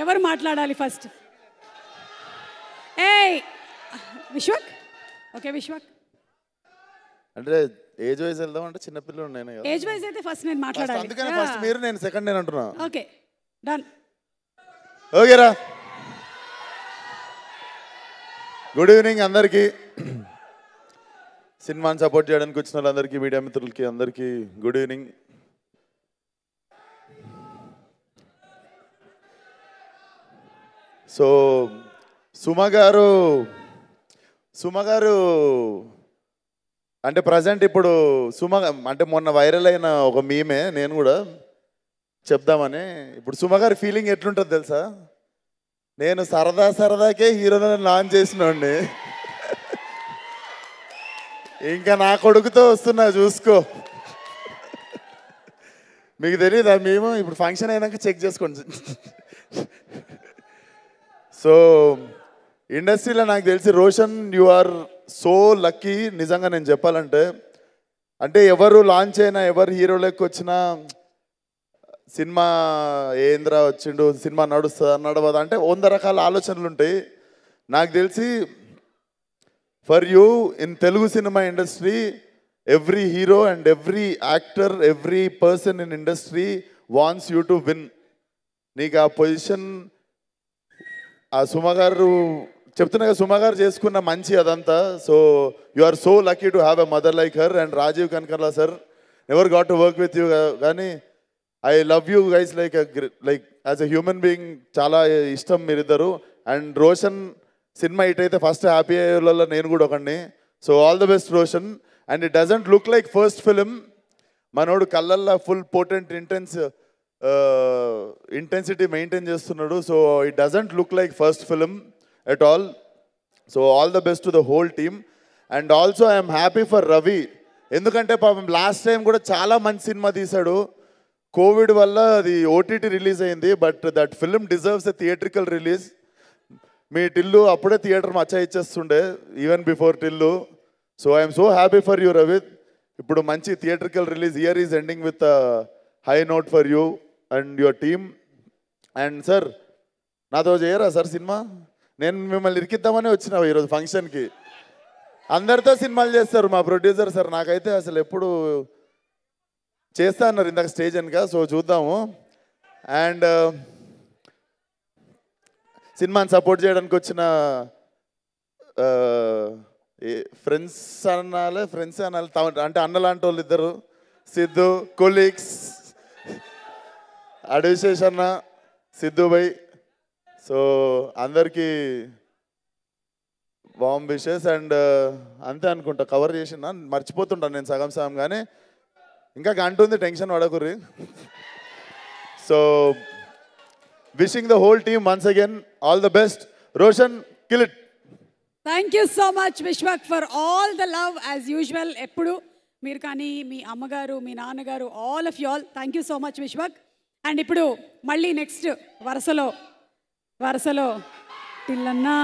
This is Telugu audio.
ఎవరు మాట్లాడాలి ఫస్ట్ ఏ విశ్వక్ ఓకే విశ్వక్ అంటే ఏజ్ వైజ్ వెళ్దాం అంటే పిల్లలు నేను ఏజ్ వైజ్ అయితే ఫస్ట్ నేను మాట్లాడాలి అందుకనే ఫస్ట్ మీరు నేను సెకండ్ నేను అంటున్నా ఓకే డన్ ఓకేరా గుడ్ ఈవినింగ్ అందరికీ సినిమాని సపోర్ట్ చేయడానికి వచ్చిన వాళ్ళందరికీ మీడియా మిత్రులకి అందరికీ గుడ్ ఈవినింగ్ సో సుమ గారు సుమ గారు అంటే ప్రజెంట్ ఇప్పుడు సుమ అంటే మొన్న వైరల్ అయిన ఒక మీమే నేను కూడా చెప్దామని ఇప్పుడు సుమ గారి ఫీలింగ్ ఎట్లుంటుంది తెలుసా నేను సరదా సరదాకే హీరోని లాంచ్ చేసినండి ఇంకా నా కొడుకుతో వస్తున్నా చూసుకో మీకు తెలియదా మేము ఇప్పుడు ఫంక్షన్ అయినాక చెక్ చేసుకోండి సో ఇండస్ట్రీలో నాకు తెలిసి Roshan you are so lucky నిజంగా నేను చెప్పాలంటే అంటే ఎవరు లాంచ్ అయినా ఎవరు హీరోలకు వచ్చినా సినిమా ఏంద్రా వచ్చిండు సినిమా నడుస్తుందా నడవదు అంటే వంద రకాల ఆలోచనలు ఉంటాయి నాకు తెలిసి for you in Telugu cinema industry every hero and every actor every person in industry wants you to win నీకు ఆ పొజిషన్ ఆ సుమగారు చెప్తున్నా కదా సుమగారు చేసుకున్న మంచి అదంతా so you are so lucky to have a mother like her and Rajeev Kanakala sir never got to work with you కానీ I love you guys like like as a human being చాలా ఇష్టం మీరిద్దరు అండ్ రోషన్ సినిమా ఇట్ అయితే ఫస్ట్ హ్యాపీ అయ్యేలలో నేను కూడా ఒకడిని so all the best Roshan and it doesn't look like first film మనోడు కళ్ళల్లో full potent intense intensity uh, maintain చేస్తున్నాడు so it doesn't look like first film at all so all the best to the whole team and also I'm happy for Ravi ఎందుకంటే పాపం లాస్ట్ టైం కూడా చాలా మంచి సినిమా తీశాడు కోవిడ్ వల్ల అది ఓటీటీ రిలీజ్ అయింది but that film deserves a theatrical release మీ టిల్లు అప్పుడే థియేటర్ మచ్చా ఇచ్చేస్తుండే even before Tillu so I'm so happy for you Ravi ఇప్పుడు మంచి theatrical release year is ending with high note for you and your team and sir నాతో చేయరా సార్ సినిమా నేను మిమ్మల్ని ఇరికిద్దామని వచ్చిన ఈరోజు ఫంక్షన్కి అందరితో సినిమాలు చేస్తారు మా ప్రొడ్యూసర్ సార్ నాకైతే అసలు ఎప్పుడు చేస్తా అన్నారు ఇందాక స్టేజ్ అనుక సో చూద్దాము అండ్ సినిమాని సపోర్ట్ చేయడానికి వచ్చిన ఫ్రెండ్స్ అన్నాలే ఫ్రెండ్స్ అనాలి అంటే అన్నలాంటి వాళ్ళు ఇద్దరు సిద్ధు కొలీగ్స్ అడవిశేష్ అన్న సిద్ధుభాయ్ సో అందరికీ బాంబ్ విషెస్ అండ్ అంతే అనుకుంటా కవర్ చేసిన మర్చిపోతుంటాను నేను సగం సగం కానీ ఇంకా అంటుంది టెన్షన్ పడకుర్రి so wishing the whole team once again all the best Roshan కిలిట్ thank you so much Vishwak for all the love as usual ఎప్పుడు మీరు కానీ మీ అమ్మగారు మీ నాన్నగారు all of you all thank you so much Vishwak and ఇప్పుడు మళ్ళీ నెక్స్ట్ వరుసలో వరుసలో పిల్లన్నా